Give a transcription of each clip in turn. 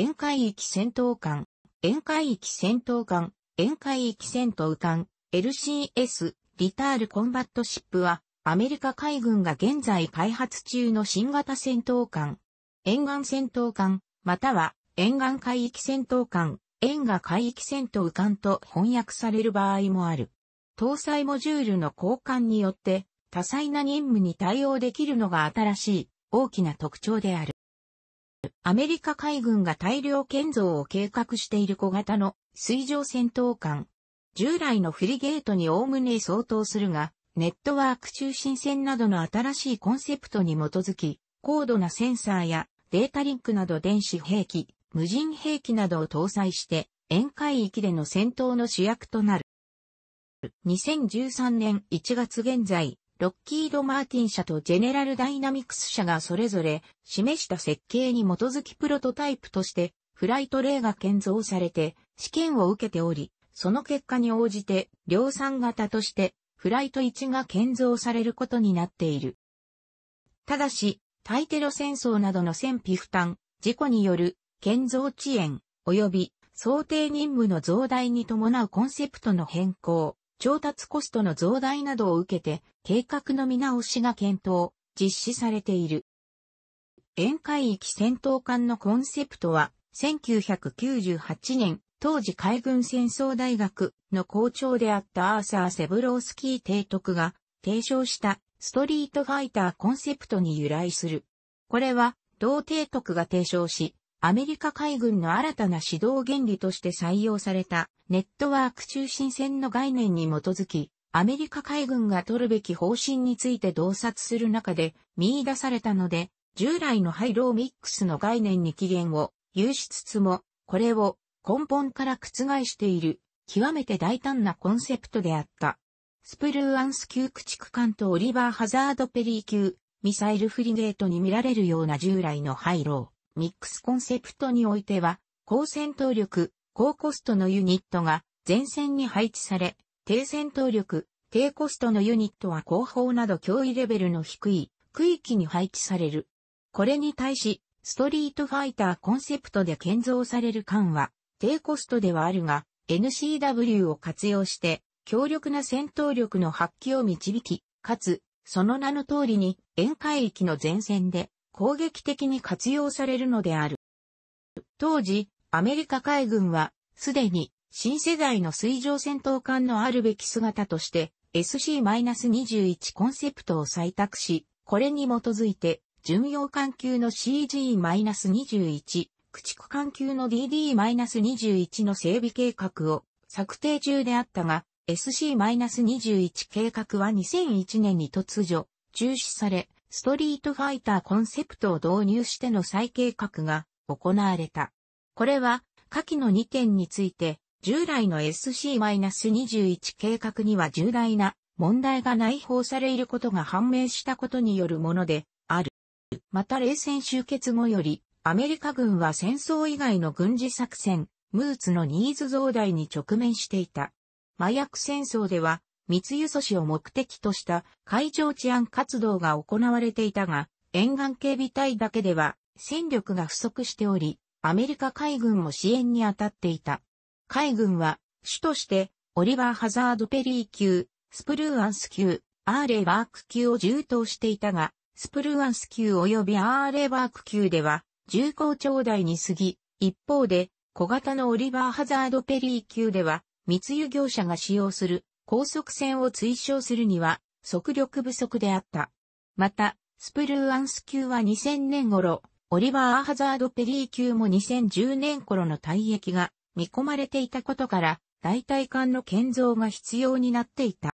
沿海域戦闘艦、沿海域戦闘艦、沿海域戦闘艦、LCS、リタールコンバットシップは、アメリカ海軍が現在開発中の新型戦闘艦、沿岸戦闘艦、または沿岸海域戦闘艦、沿岸海域戦闘艦と翻訳される場合もある。搭載モジュールの交換によって多彩な任務に対応できるのが新しい大きな特徴である。アメリカ海軍が大量建造を計画している小型の水上戦闘艦。従来のフリゲートにおおむね相当するが、ネットワーク中心線などの新しいコンセプトに基づき、高度なセンサーやデータリンクなど電子兵器、無人兵器などを搭載して、沿海域での戦闘の主役となる。2013年1月現在、ロッキード・マーティン社とジェネラル・ダイナミクス社がそれぞれ示した設計に基づきプロトタイプとしてフライト例が建造されて試験を受けており、その結果に応じて量産型としてフライト1が建造されることになっている。ただし、対テロ戦争などの戦費負担、事故による建造遅延及び想定任務の増大に伴うコンセプトの変更、調達コストの増大などを受けて、計画の見直しが検討、実施されている。沿海域戦闘艦のコンセプトは、1998年、当時海軍戦争大学の校長であったアーサー・セブロースキー提督が提唱したストリートファイターコンセプトに由来する。これは、同提督が提唱し、アメリカ海軍の新たな指導原理として採用されたネットワーク中心線の概念に基づき、アメリカ海軍が取るべき方針について洞察する中で見出されたので、従来のハイローミックスの概念に起源を有しつつも、これを根本から覆している、極めて大胆なコンセプトであった。スプルーアンス級駆逐艦とオリバー・ハザード・ペリー級、ミサイルフリゲートに見られるような従来のハイロー。ミックスコンセプトにおいては、高戦闘力、高コストのユニットが前線に配置され、低戦闘力、低コストのユニットは後方など脅威レベルの低い区域に配置される。これに対し、ストリートファイターコンセプトで建造される艦は、低コストではあるが、NCW を活用して、強力な戦闘力の発揮を導き、かつ、その名の通りに、沿海域の前線で、攻撃的に活用されるのである。当時、アメリカ海軍は、すでに、新世代の水上戦闘艦のあるべき姿として、SC-21 コンセプトを採択し、これに基づいて、巡洋艦級の CG-21、駆逐艦級の DD-21 の整備計画を策定中であったが、SC-21 計画は2001年に突如、中止され、ストリートファイターコンセプトを導入しての再計画が行われた。これは、下記の2点について、従来の SC-21 計画には重大な問題が内包されいることが判明したことによるものである。また冷戦終結後より、アメリカ軍は戦争以外の軍事作戦、ムーツのニーズ増大に直面していた。麻薬戦争では、密輸阻止を目的とした海上治安活動が行われていたが、沿岸警備隊だけでは戦力が不足しており、アメリカ海軍も支援に当たっていた。海軍は、主として、オリバー・ハザード・ペリー級、スプルーアンス級、アーレー・バーク級を充当していたが、スプルーアンス級及びアーレー・バーク級では、重厚長大に過ぎ、一方で、小型のオリバー・ハザード・ペリー級では、密輸業者が使用する高速船を追奨するには、速力不足であった。また、スプルーアンス級は2000年頃、オリバー・ハザード・ペリー級も2010年頃の退役が見込まれていたことから、代替艦の建造が必要になっていた。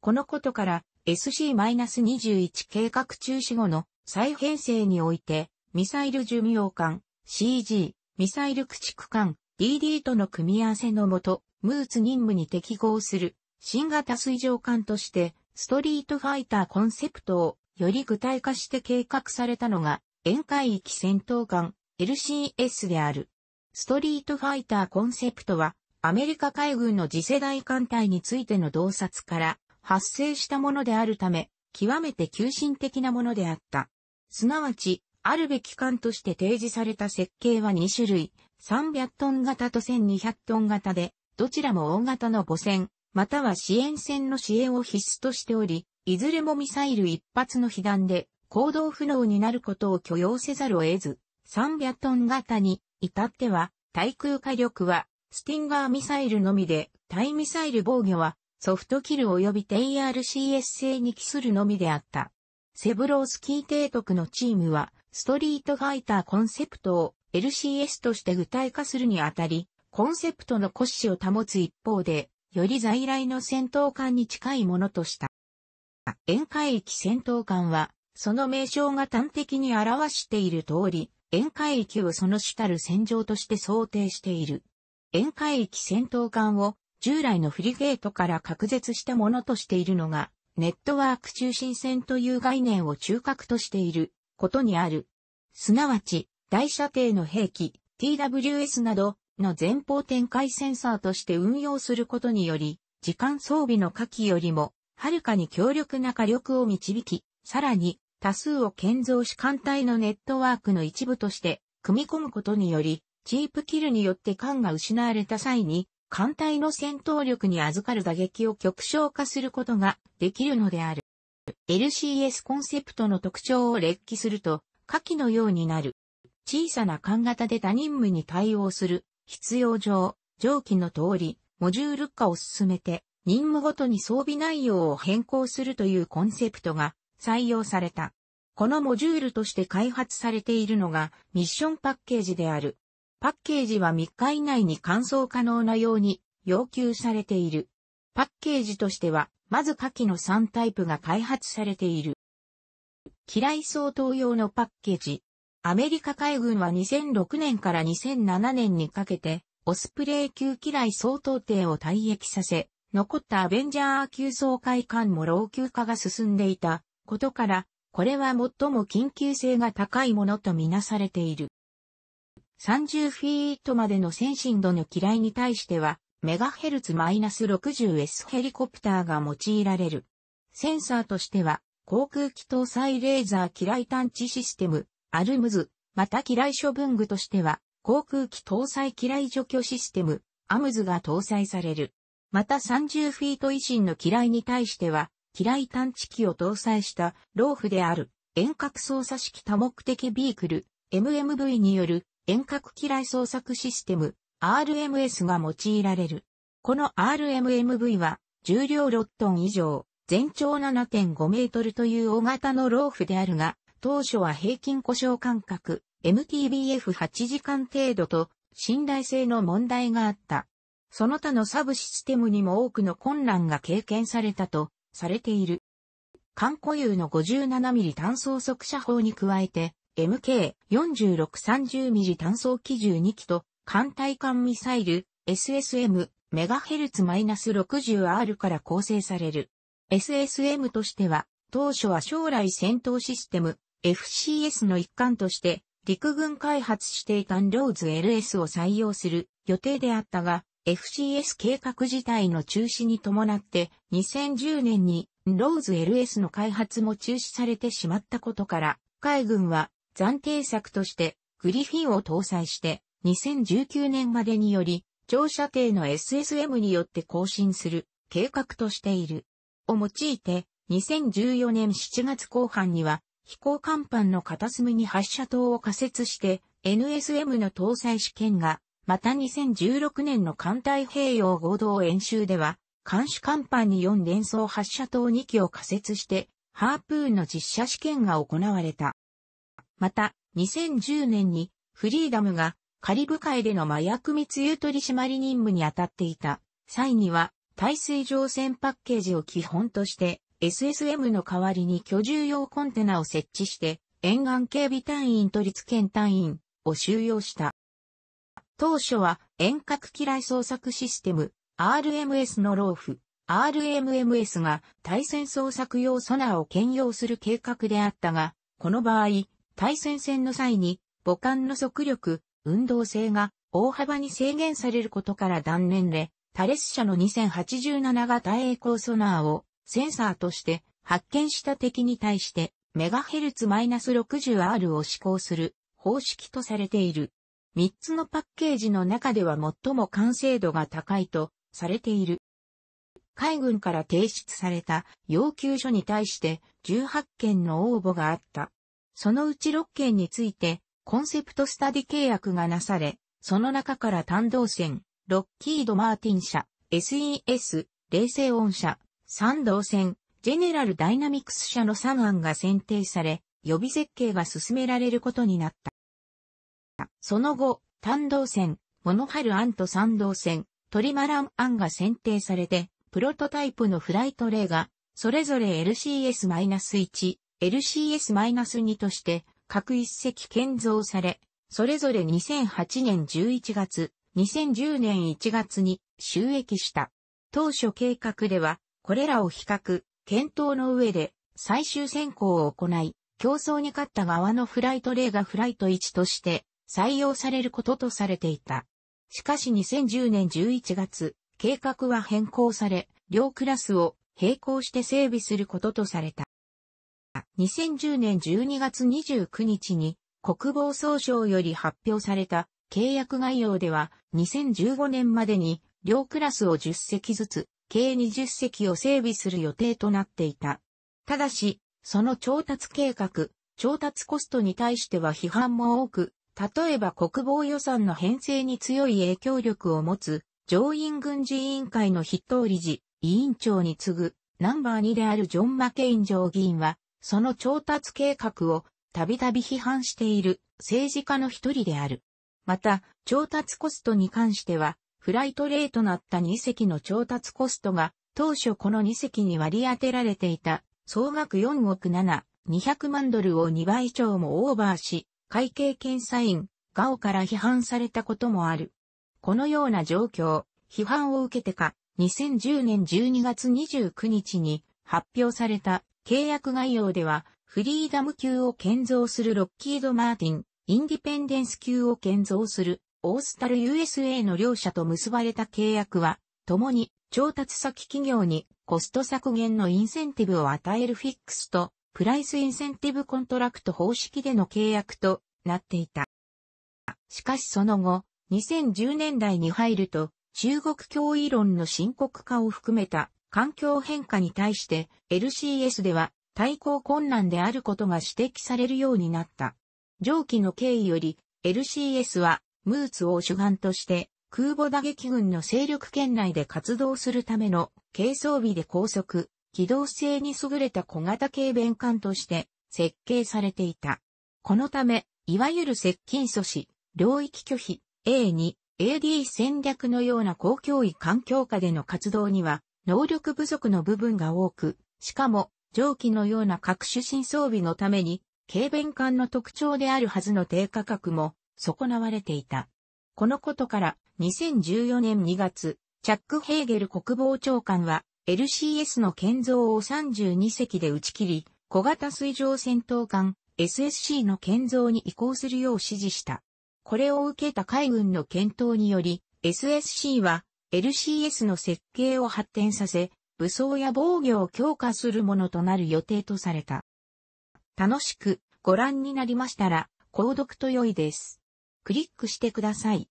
このことから、SC-21 計画中止後の再編成において、ミサイル寿命艦、CG、ミサイル駆逐艦、DD との組み合わせのもと、ムーツ任務に適合する新型水上艦として、ストリートファイターコンセプトをより具体化して計画されたのが、沿海域戦闘艦 LCS である。ストリートファイターコンセプトは、アメリカ海軍の次世代艦隊についての洞察から発生したものであるため、極めて急進的なものであった。すなわち、あるべき艦として提示された設計は2種類、300トン型と1200トン型で、どちらも大型の母船、または支援船の支援を必須としており、いずれもミサイル一発の被弾で行動不能になることを許容せざるを得ず、300トン型に至っては、対空火力はスティンガーミサイルのみで、対ミサイル防御はソフトキル及び TRCS 制に帰するのみであった。セブロースキー提督のチームは、ストリートファイターコンセプトを LCS として具体化するにあたり、コンセプトの骨子を保つ一方で、より在来の戦闘艦に近いものとした。沿海域戦闘艦は、その名称が端的に表している通り、沿海域をその主たる戦場として想定している。沿海域戦闘艦を従来のフリゲートから隔絶したものとしているのが、ネットワーク中心線という概念を中核としていることにある。すなわち、大射程の兵器、TWS など、の前方展開センサーとして運用することにより、時間装備の火器よりも、はるかに強力な火力を導き、さらに、多数を建造し艦隊のネットワークの一部として、組み込むことにより、チープキルによって艦が失われた際に、艦隊の戦闘力に預かる打撃を極小化することができるのである。LCS コンセプトの特徴を列記すると、下記のようになる。小さな艦型で他任務に対応する必要上、上記の通り、モジュール化を進めて、任務ごとに装備内容を変更するというコンセプトが採用された。このモジュールとして開発されているのがミッションパッケージである。パッケージは3日以内に乾燥可能なように要求されている。パッケージとしては、まず下記の3タイプが開発されている。機雷相当用のパッケージ、アメリカ海軍は2006年から2007年にかけて、オスプレイ級機雷総統艇を退役させ、残ったアベンジャー級総会艦も老朽化が進んでいたことから、これは最も緊急性が高いものとみなされている。30フィートまでの先進度の機雷に対しては、メガヘルツ -60S ヘリコプターが用いられる。センサーとしては、航空機搭載レーザー機雷探知システム、アルムズ、また機雷処分具としては、航空機搭載機雷除去システム、アムズが搭載される。また30フィート以新の機雷に対しては、機雷探知機を搭載したローフである遠隔操作式多目的ビークル MMV による遠隔機雷捜索システム RMS が用いられる。この RMMV は重量6トン以上、全長7.5メートルという大型のローフであるが、当初は平均故障間隔、MTBF8 時間程度と、信頼性の問題があった。その他のサブシステムにも多くの混乱が経験されたと、されている。艦固有の 57mm 単装速射砲に加えて、MK4630mm 単装機銃2機と、艦対艦ミサイル、SSM、MHz-60R から構成される。SSM としては、当初は将来戦闘システム、FCS の一環として陸軍開発していたンローズ LS を採用する予定であったが、FCS 計画自体の中止に伴って2010年にローズ LS の開発も中止されてしまったことから、海軍は暫定策としてグリフィンを搭載して2019年までにより長射程の SSM によって更新する計画としている。を用いて2014年7月後半には飛行甲板の片隅に発射塔を仮設して NSM の搭載試験が、また2016年の艦隊平洋合同演習では、監視甲板に4連装発射塔2機を仮設して、ハープーンの実写試験が行われた。また、2010年にフリーダムがカリブ海での麻薬密輸取締り任務に当たっていた際には、耐水上船パッケージを基本として SSM の代わりに居住用コンテナを設置して、沿岸警備隊員と立県隊員を収容した。当初は遠隔機雷捜索システム RMS のローフ、RMMS が対戦捜索用ソナーを兼用する計画であったが、この場合、対戦戦の際に母艦の速力、運動性が大幅に制限されることから断念で、タレス社の2087型栄光ソナーをセンサーとして発見した敵に対してメガヘルツマイナス6 0 r を施行する方式とされている。3つのパッケージの中では最も完成度が高いとされている。海軍から提出された要求書に対して18件の応募があった。そのうち6件についてコンセプトスタディ契約がなされ、その中から単動船、ロッキード・マーティン社、SES、冷静音社、三道線、ジェネラルダイナミクス社の3案が選定され、予備設計が進められることになった。その後、単道線、モノハル案と三道線、トリマラン案が選定されて、プロトタイプのフライト例が、それぞれ LCS-1、LCS-2 として、各一隻建造され、それぞれ2008年11月、2010年1月に収益した。当初計画では、これらを比較、検討の上で最終選考を行い、競争に勝った側のフライト例がフライト1として採用されることとされていた。しかし2010年11月、計画は変更され、両クラスを並行して整備することとされた。2010年12月29日に国防総省より発表された契約概要では2015年までに両クラスを10隻ずつ計20隻を整備する予定となっていた。ただし、その調達計画、調達コストに対しては批判も多く、例えば国防予算の編成に強い影響力を持つ、上院軍事委員会の筆頭理事、委員長に次ぐ、ナンバー2であるジョン・マケイン上議員は、その調達計画をたびたび批判している政治家の一人である。また、調達コストに関しては、フライトレイとなった2隻の調達コストが、当初この2隻に割り当てられていた、総額4億7、200万ドルを2倍以上もオーバーし、会計検査員、ガオから批判されたこともある。このような状況、批判を受けてか、2010年12月29日に発表された契約概要では、フリーダム級を建造するロッキード・マーティン、インディペンデンス級を建造するオースタル USA の両社と結ばれた契約は、共に調達先企業にコスト削減のインセンティブを与えるフィックスとプライスインセンティブコントラクト方式での契約となっていた。しかしその後、2010年代に入ると、中国脅威論の深刻化を含めた環境変化に対して LCS では対抗困難であることが指摘されるようになった。上記の経緯より LCS はムーツを主眼として、空母打撃軍の勢力圏内で活動するための軽装備で高速、機動性に優れた小型軽便艦として設計されていた。このため、いわゆる接近阻止、領域拒否、A2、AD 戦略のような公共位環境下での活動には、能力不足の部分が多く、しかも、蒸気のような各種新装備のために、軽便艦の特徴であるはずの低価格も、損なわれていた。このことから2014年2月、チャック・ヘーゲル国防長官は LCS の建造を32隻で打ち切り、小型水上戦闘艦 SSC の建造に移行するよう指示した。これを受けた海軍の検討により、SSC は LCS の設計を発展させ、武装や防御を強化するものとなる予定とされた。楽しくご覧になりましたら、購読と良いです。クリックしてください。